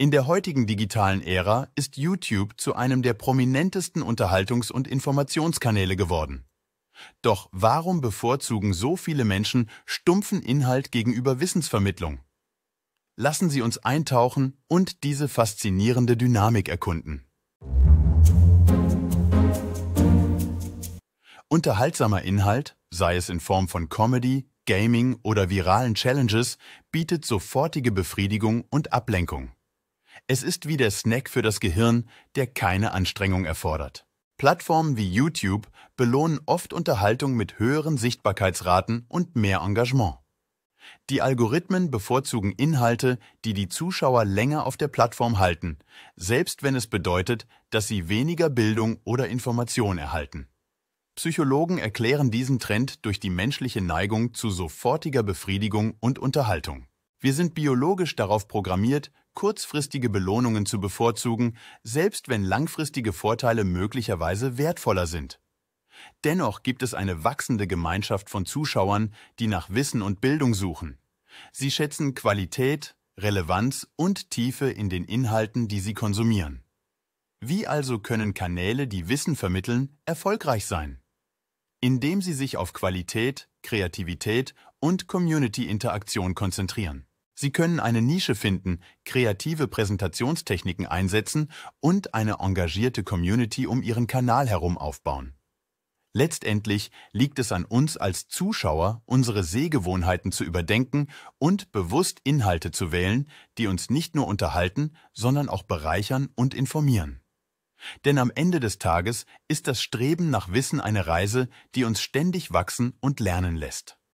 In der heutigen digitalen Ära ist YouTube zu einem der prominentesten Unterhaltungs- und Informationskanäle geworden. Doch warum bevorzugen so viele Menschen stumpfen Inhalt gegenüber Wissensvermittlung? Lassen Sie uns eintauchen und diese faszinierende Dynamik erkunden. Unterhaltsamer Inhalt, sei es in Form von Comedy, Gaming oder viralen Challenges, bietet sofortige Befriedigung und Ablenkung. Es ist wie der Snack für das Gehirn, der keine Anstrengung erfordert. Plattformen wie YouTube belohnen oft Unterhaltung mit höheren Sichtbarkeitsraten und mehr Engagement. Die Algorithmen bevorzugen Inhalte, die die Zuschauer länger auf der Plattform halten, selbst wenn es bedeutet, dass sie weniger Bildung oder Information erhalten. Psychologen erklären diesen Trend durch die menschliche Neigung zu sofortiger Befriedigung und Unterhaltung. Wir sind biologisch darauf programmiert, kurzfristige Belohnungen zu bevorzugen, selbst wenn langfristige Vorteile möglicherweise wertvoller sind. Dennoch gibt es eine wachsende Gemeinschaft von Zuschauern, die nach Wissen und Bildung suchen. Sie schätzen Qualität, Relevanz und Tiefe in den Inhalten, die sie konsumieren. Wie also können Kanäle, die Wissen vermitteln, erfolgreich sein? Indem sie sich auf Qualität, Kreativität und Community-Interaktion konzentrieren. Sie können eine Nische finden, kreative Präsentationstechniken einsetzen und eine engagierte Community um Ihren Kanal herum aufbauen. Letztendlich liegt es an uns als Zuschauer, unsere Sehgewohnheiten zu überdenken und bewusst Inhalte zu wählen, die uns nicht nur unterhalten, sondern auch bereichern und informieren. Denn am Ende des Tages ist das Streben nach Wissen eine Reise, die uns ständig wachsen und lernen lässt.